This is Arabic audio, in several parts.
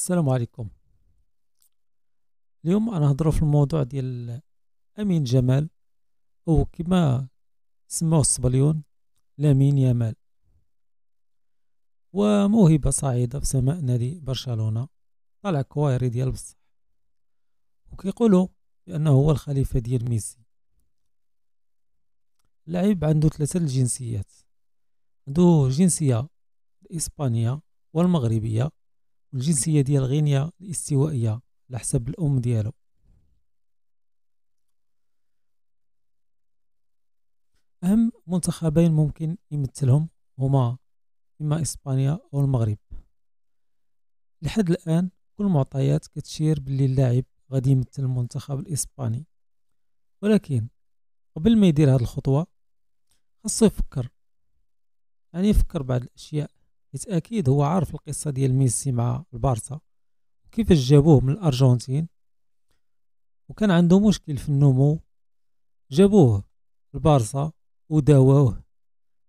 السلام عليكم اليوم انا هضروا في الموضوع ديال امين جمال او كما سموه الصبليون لامين يامال وموهبة صعيدة في سماء نادي برشلونة طلع كوايري ديال بصح وكيقولوا بأنه هو الخليفة ديال ميسي لعيب عنده ثلاثة الجنسيات عنده جنسية الإسبانية والمغربية والجنسية ديال غينيا الاستوائية على حسب الأم ديالو أهم منتخبين ممكن يمثلهم هما إما إسبانيا أو المغرب لحد الآن كل المعطيات كتشير باللي اللاعب غادي يمثل المنتخب الإسباني ولكن قبل ما يدير هاد الخطوة خاصو يفكر يعني يفكر بعض الأشياء حيت اكيد هو عارف القصه ديال ميسي مع البارسا وكيفاش جابوه من الارجنتين وكان عنده مشكل في النمو جابوه البارسا وداووه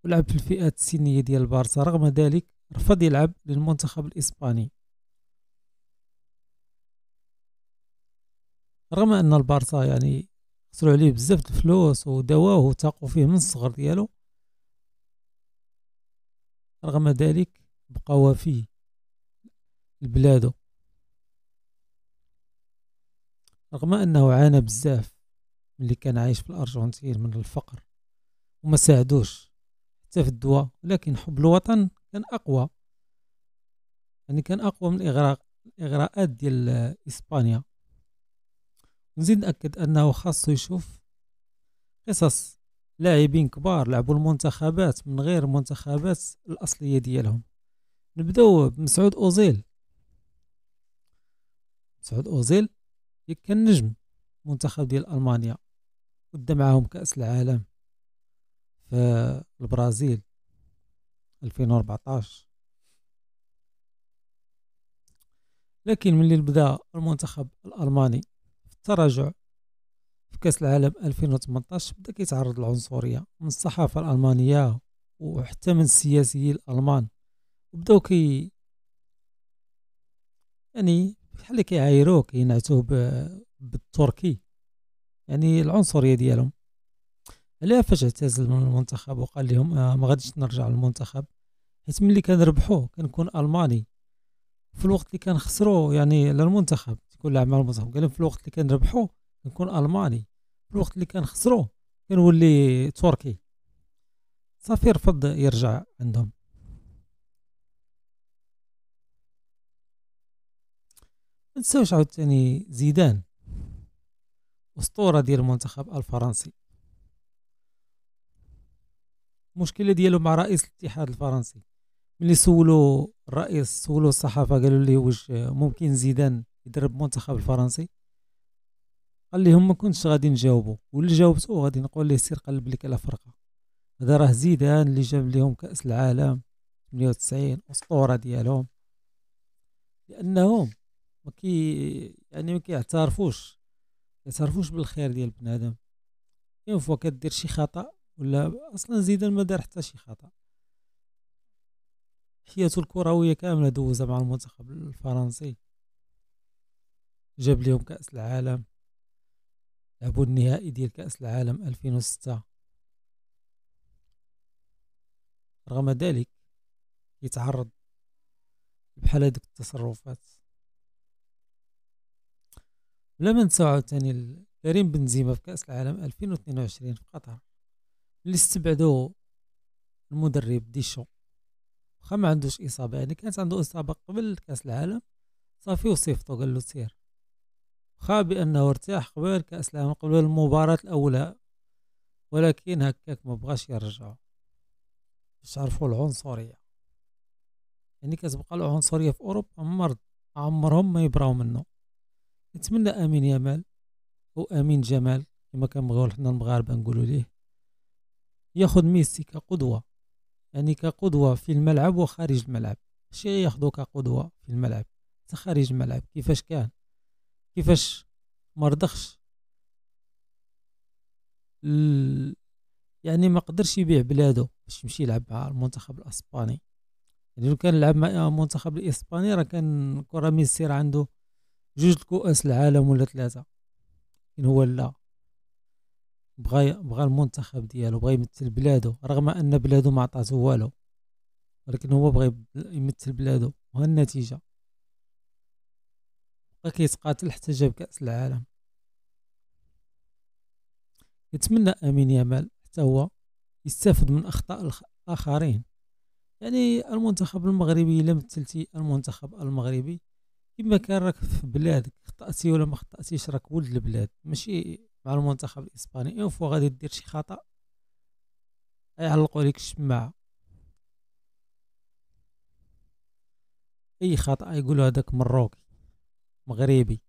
ولعب في الفئات السنيه ديال البارسا رغم ذلك رفض يلعب للمنتخب الاسباني رغم ان البارسا يعني خسروا عليه بزاف الفلوس وداووه وتاقوا فيه من الصغر ديالو رغم ذلك بقى وفي لبلادو رغم انه عانى بزاف ملي كان عايش في الارجنتين من الفقر وما ساعدوش حتى في الدواء ولكن حب الوطن كان اقوى يعني كان اقوى من الاغراق الاغراءات ديال اسبانيا نزيد ناكد انه خاصو يشوف قصص لاعبين كبار لعبوا المنتخبات من غير المنتخبات الاصليه ديالهم نبداو بمسعود اوزيل مسعود اوزيل كان نجم منتخب ديال المانيا ودا معاهم كاس العالم في البرازيل 2014 لكن ملي بدا المنتخب الالماني في التراجع في كأس العالم 2018 بدا كيتعرض للعنصرية من الصحافة الألمانية وحتى من السياسيين الألمان وبداو كي يعني بحال كيعايروه كينعتوه بالتركي يعني العنصرية ديالهم علاه فاش اعتزل من المنتخب وقال لهم آه ما غاديش نرجع للمنتخب حيت ملي كنربحو كنكون الماني في الوقت اللي كنخسرو يعني للمنتخب تكون لاعب مع المنتخب قال في الوقت اللي كنربحو نكون الماني في الوقت اللي كنخسرو كنولي تركي صافي رفض يرجع عندهم منساوش عاوتاني زيدان اسطوره ديال المنتخب الفرنسي المشكله ديالو مع رئيس الاتحاد الفرنسي ملي سولو الرئيس سولو الصحافه قالوا لي واش ممكن زيدان يدرب المنتخب الفرنسي قال لي هما كنتش غادي نجاوبو واللي جاوبتو غادي نقول ليه سير قلب لك على فرقه هذا راه زيدان اللي جاب ليهم كاس العالم 98 اسطوره ديالهم لانهم ما كي يعني ما كيعترفوش كيعترفوش بالخير ديال بنادم اون فوا كدير شي خطا ولا اصلا زيدان ما دار حتى شي خطا حياته الكرويه كامله دوزها مع المنتخب الفرنسي جاب ليهم كاس العالم لعبوا النهائي ديال كأس العالم 2006 رغم ذلك يتعرض بحال هذوك التصرفات بلا ما نساو عاوتاني كريم بنزيما في كأس العالم 2022 في قطر اللي استبعدو المدرب ديشو واخا ما عندوش إصابة يعني كانت عنده إصابة قبل كأس العالم صافي وصيفطو قال له سير خا بأنه ارتاح قبل كأس العالم قبل المباراة الأولى ولكن هكاك ما بغاش يرجع باش عرفوا العنصرية يعني كتبقى العنصرية في أوروبا مرض عمرهم ما يبراو منه نتمنى أمين يامال أو أمين جمال كما كنبغيو حنا المغاربة نقولوا ليه ياخد ميسي كقدوة يعني كقدوة في الملعب وخارج الملعب شي ياخدو كقدوة في الملعب حتى خارج الملعب كيفاش كان كيفاش ما رضخش ال... يعني ما قدرش يبيع بلادو باش يمشي يلعب مع المنتخب الاسباني يعني لو كان لعب مع المنتخب الاسباني راه كان كره ميسير عنده جوج كؤوس العالم ولا ثلاثه لكن هو لا بغى بغى المنتخب ديالو بغى يمثل بلادو رغم ان بلادو ما عطاتو والو ولكن هو بغى يمثل بلادو وهالنتيجه النتيجه بقى كيتقاتل حتى جاب كأس العالم يتمنى أمين يامال حتى هو يستافد من أخطاء الآخرين يعني المنتخب المغربي إلا مثلتي المنتخب المغربي كما كان راك في بلادك خطأتي ولا ما خطأتيش راك ولد البلاد ماشي مع المنتخب الإسباني اون فوا غادي دير شي خطأ يعلقوا عليك الشماعة أي خطأ يقولوا هذاك مروكي مغربي